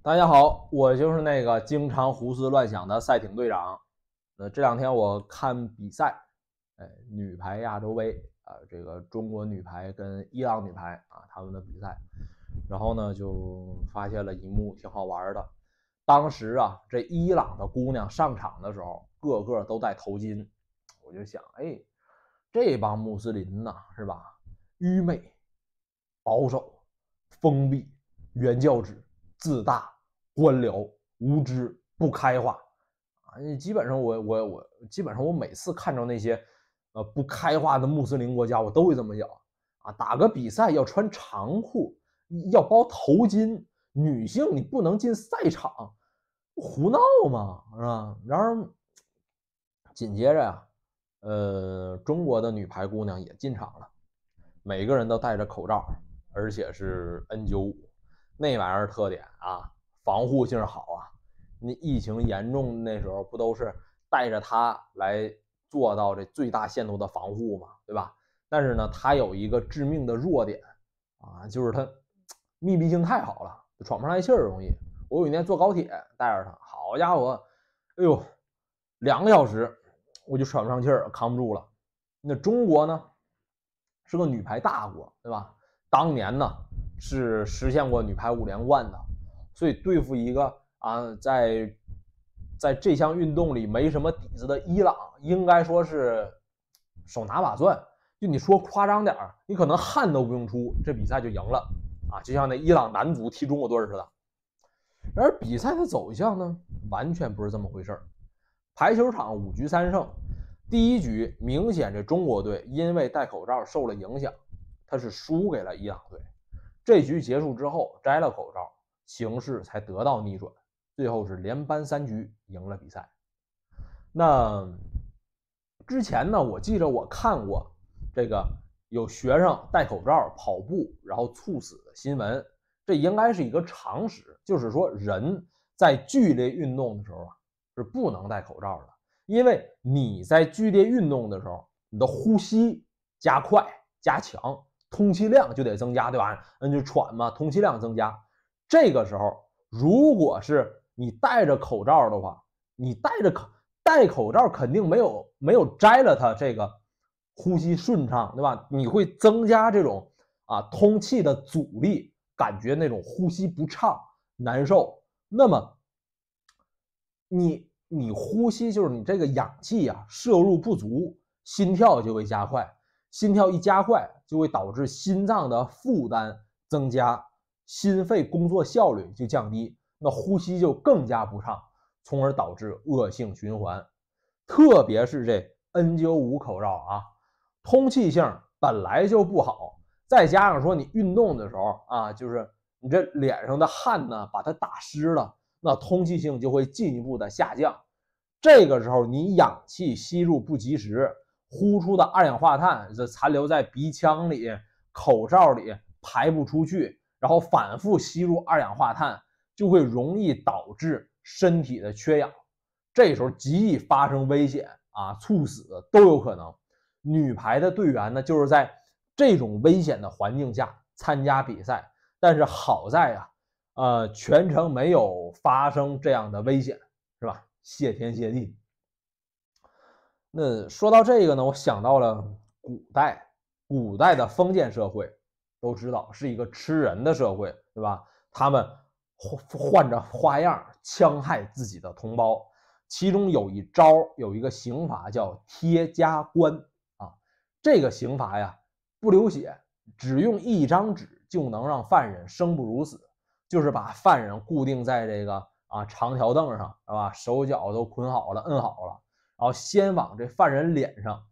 大家好，我就是那个经常胡思乱想的赛艇队长。呃，这两天我看比赛，哎，女排亚洲杯啊，这个中国女排跟伊朗女排啊，他们的比赛，然后呢就发现了一幕挺好玩的。当时啊，这伊朗的姑娘上场的时候，个个都戴头巾，我就想，哎，这帮穆斯林呐，是吧？愚昧、保守、封闭、原教旨。自大、官僚、无知、不开化，啊，基本上我我我基本上我每次看着那些，呃，不开化的穆斯林国家，我都会这么想啊，打个比赛要穿长裤，要包头巾，女性你不能进赛场，胡闹嘛，是吧？然而紧接着呀，呃，中国的女排姑娘也进场了，每个人都戴着口罩，而且是 N 九五。那玩意儿特点啊，防护性好啊。那疫情严重那时候不都是带着它来做到这最大限度的防护嘛，对吧？但是呢，它有一个致命的弱点啊，就是它密闭性太好了，喘不上来气儿容易。我有一年坐高铁带着它，好家伙，哎呦，两个小时我就喘不上气儿，扛不住了。那中国呢，是个女排大国，对吧？当年呢。是实现过女排五连冠的，所以对付一个啊，在在这项运动里没什么底子的伊朗，应该说是手拿把攥。就你说夸张点儿，你可能汗都不用出，这比赛就赢了啊！就像那伊朗男足踢中国队似的。然而比赛的走向呢，完全不是这么回事儿。排球场五局三胜，第一局明显这中国队因为戴口罩受了影响，他是输给了伊朗队。这局结束之后摘了口罩，形势才得到逆转，最后是连扳三局赢了比赛。那之前呢，我记着我看过这个有学生戴口罩跑步然后猝死的新闻，这应该是一个常识，就是说人在剧烈运动的时候啊是不能戴口罩的，因为你在剧烈运动的时候，你的呼吸加快加强。通气量就得增加，对吧？那就喘嘛，通气量增加。这个时候，如果是你戴着口罩的话，你戴着口戴口罩肯定没有没有摘了它这个呼吸顺畅，对吧？你会增加这种啊通气的阻力，感觉那种呼吸不畅难受。那么，你你呼吸就是你这个氧气啊摄入不足，心跳就会加快。心跳一加快，就会导致心脏的负担增加，心肺工作效率就降低，那呼吸就更加不畅，从而导致恶性循环。特别是这 N95 口罩啊，通气性本来就不好，再加上说你运动的时候啊，就是你这脸上的汗呢把它打湿了，那通气性就会进一步的下降。这个时候你氧气吸入不及时。呼出的二氧化碳这残留在鼻腔里、口罩里排不出去，然后反复吸入二氧化碳，就会容易导致身体的缺氧，这时候极易发生危险啊，猝死都有可能。女排的队员呢，就是在这种危险的环境下参加比赛，但是好在啊，呃，全程没有发生这样的危险，是吧？谢天谢地。那说到这个呢，我想到了古代，古代的封建社会都知道是一个吃人的社会，对吧？他们换换着花样戕害自己的同胞，其中有一招，有一个刑罚叫贴枷官啊。这个刑罚呀，不流血，只用一张纸就能让犯人生不如死，就是把犯人固定在这个啊长条凳上，是吧？手脚都捆好了，摁好了。然后先往这犯人脸上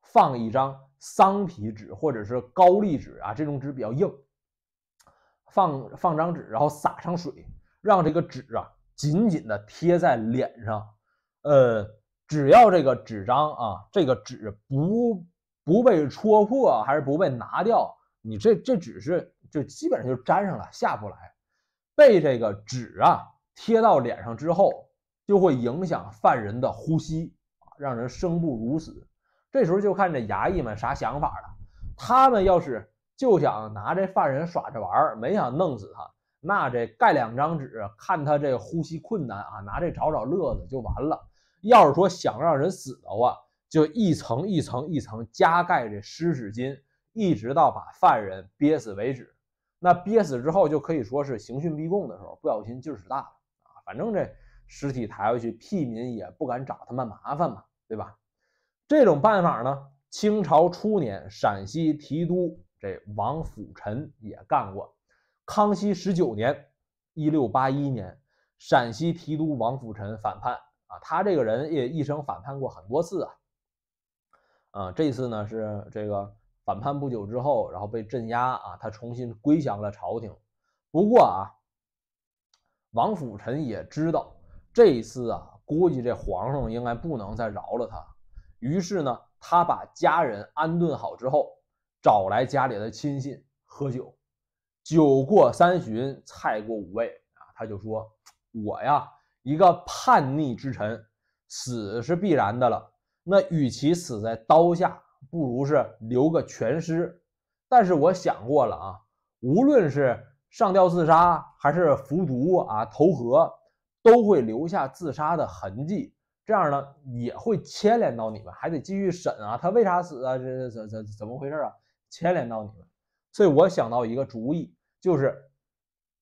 放一张桑皮纸或者是高丽纸啊，这种纸比较硬。放放张纸，然后撒上水，让这个纸啊紧紧的贴在脸上。呃，只要这个纸张啊，这个纸不不被戳破还是不被拿掉，你这这纸是就基本上就粘上了，下不来。被这个纸啊贴到脸上之后，就会影响犯人的呼吸。让人生不如死，这时候就看这衙役们啥想法了。他们要是就想拿这犯人耍着玩没想弄死他，那这盖两张纸，看他这呼吸困难啊，拿这找找乐子就完了。要是说想让人死的话，就一层一层一层加盖这湿纸巾，一直到把犯人憋死为止。那憋死之后就可以说是刑讯逼供的时候不小心劲使大了啊，反正这。尸体抬回去，屁民也不敢找他们麻烦嘛，对吧？这种办法呢，清朝初年陕西提督这王辅臣也干过。康熙十九年（一六八一年），陕西提督王辅臣反叛啊，他这个人也一生反叛过很多次啊。啊，这次呢是这个反叛不久之后，然后被镇压啊，他重新归降了朝廷。不过啊，王辅臣也知道。这一次啊，估计这皇上应该不能再饶了他。于是呢，他把家人安顿好之后，找来家里的亲信喝酒。酒过三巡，菜过五味啊，他就说：“我呀，一个叛逆之臣，死是必然的了。那与其死在刀下，不如是留个全尸。但是我想过了啊，无论是上吊自杀，还是服毒啊，投河。”都会留下自杀的痕迹，这样呢也会牵连到你们，还得继续审啊。他为啥死啊？这、这、这、怎么回事啊？牵连到你们，所以我想到一个主意，就是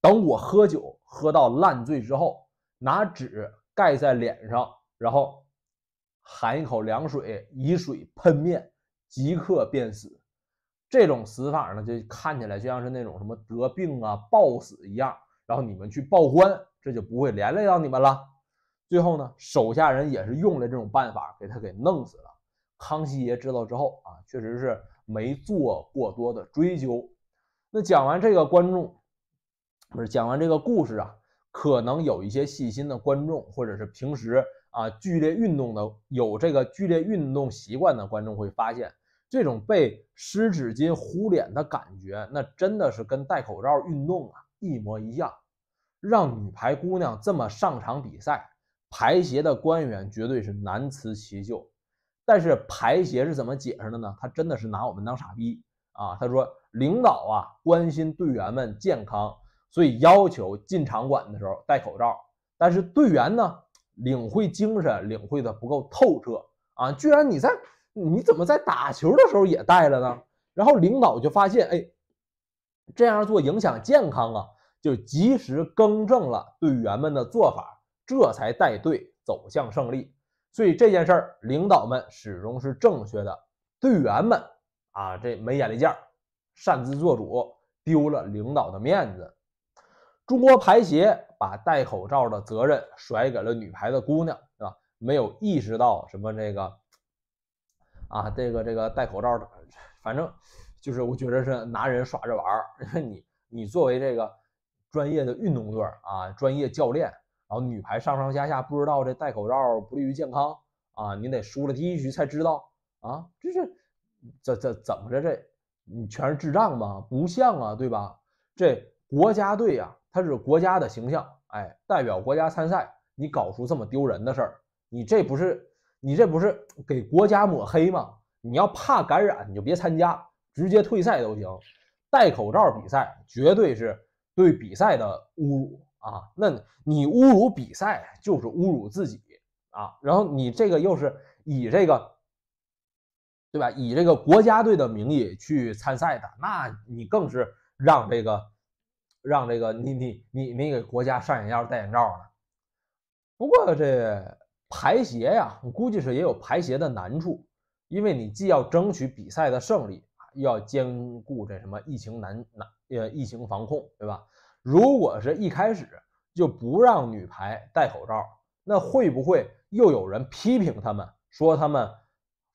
等我喝酒喝到烂醉之后，拿纸盖在脸上，然后含一口凉水，以水喷面，即刻便死。这种死法呢，就看起来就像是那种什么得病啊暴死一样。然后你们去报官，这就不会连累到你们了。最后呢，手下人也是用了这种办法，给他给弄死了。康熙爷知道之后啊，确实是没做过多的追究。那讲完这个，观众不是讲完这个故事啊，可能有一些细心的观众，或者是平时啊剧烈运动的、有这个剧烈运动习惯的观众会发现，这种被湿纸巾糊脸的感觉，那真的是跟戴口罩运动啊。一模一样，让女排姑娘这么上场比赛，排协的官员绝对是难辞其咎。但是排协是怎么解释的呢？他真的是拿我们当傻逼啊！他说：“领导啊，关心队员们健康，所以要求进场馆的时候戴口罩。但是队员呢，领会精神领会的不够透彻啊！居然你在你怎么在打球的时候也戴了呢？”然后领导就发现，哎。这样做影响健康啊，就及时更正了队员们的做法，这才带队走向胜利。所以这件事儿，领导们始终是正确的，队员们啊，这没眼力见儿，擅自做主，丢了领导的面子。中国排协把戴口罩的责任甩给了女排的姑娘，是吧？没有意识到什么这个啊，这个这个戴口罩的，反正。就是我觉得是拿人耍着玩儿，因为你你作为这个专业的运动队啊，专业教练，然后女排上上下下不知道这戴口罩不利于健康啊，你得输了第一局才知道啊，这是这这怎么着？这你全是智障吗？不像啊，对吧？这国家队啊，它是国家的形象，哎，代表国家参赛，你搞出这么丢人的事儿，你这不是你这不是给国家抹黑吗？你要怕感染，你就别参加。直接退赛都行，戴口罩比赛绝对是对比赛的侮辱啊！那你侮辱比赛就是侮辱自己啊！然后你这个又是以这个，对吧？以这个国家队的名义去参赛的，那你更是让这个，让这个你你你那个国家上眼药戴眼罩了。不过这排协呀，我估计是也有排协的难处，因为你既要争取比赛的胜利。要兼顾这什么疫情难难呃疫情防控对吧？如果是一开始就不让女排戴口罩，那会不会又有人批评他们说他们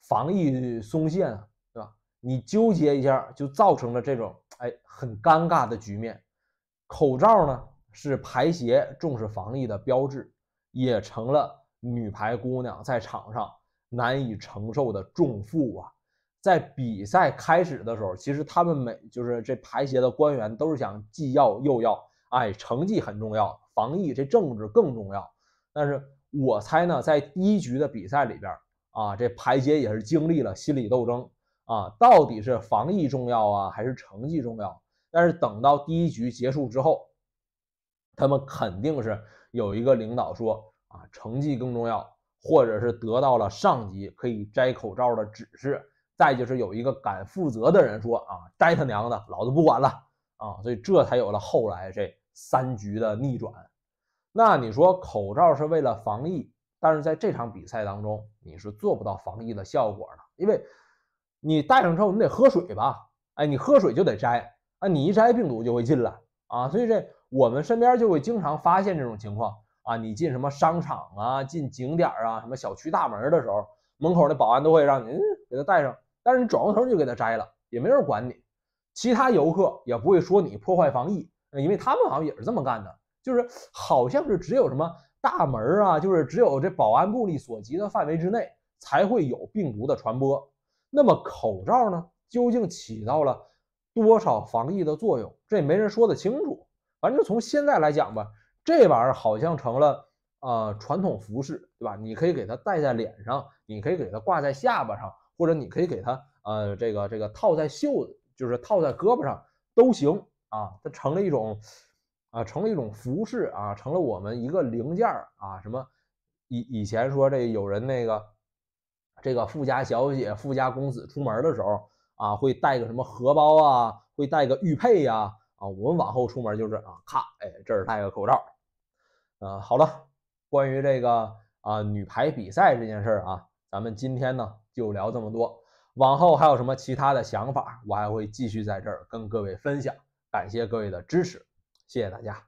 防疫松懈，对吧？你纠结一下，就造成了这种哎很尴尬的局面。口罩呢是排协重视防疫的标志，也成了女排姑娘在场上难以承受的重负啊。在比赛开始的时候，其实他们每就是这排协的官员都是想既要又要，哎，成绩很重要，防疫这政治更重要。但是我猜呢，在第一局的比赛里边啊，这排协也是经历了心理斗争啊，到底是防疫重要啊，还是成绩重要？但是等到第一局结束之后，他们肯定是有一个领导说啊，成绩更重要，或者是得到了上级可以摘口罩的指示。再就是有一个敢负责的人说啊，摘他娘的，老子不管了啊！所以这才有了后来这三局的逆转。那你说口罩是为了防疫，但是在这场比赛当中，你是做不到防疫的效果的，因为你戴上之后你得喝水吧？哎，你喝水就得摘啊，你一摘病毒就会进来啊！所以这我们身边就会经常发现这种情况啊，你进什么商场啊、进景点啊、什么小区大门的时候，门口的保安都会让你给他戴上。但是你转过头就给他摘了，也没人管你，其他游客也不会说你破坏防疫，因为他们好像也是这么干的，就是好像是只有什么大门啊，就是只有这保安部里所及的范围之内才会有病毒的传播。那么口罩呢，究竟起到了多少防疫的作用？这也没人说得清楚。反正从现在来讲吧，这玩意儿好像成了呃传统服饰，对吧？你可以给它戴在脸上，你可以给它挂在下巴上。或者你可以给它呃，这个这个套在袖子，就是套在胳膊上都行啊。它成了一种啊，成了一种服饰啊，成了我们一个零件儿啊。什么以以前说这有人那个这个富家小姐、富家公子出门的时候啊，会带个什么荷包啊，会带个玉佩呀啊。我们往后出门就是啊，咔，哎，这儿戴个口罩。呃，好了，关于这个啊女排比赛这件事儿啊，咱们今天呢。就聊这么多，往后还有什么其他的想法，我还会继续在这儿跟各位分享。感谢各位的支持，谢谢大家。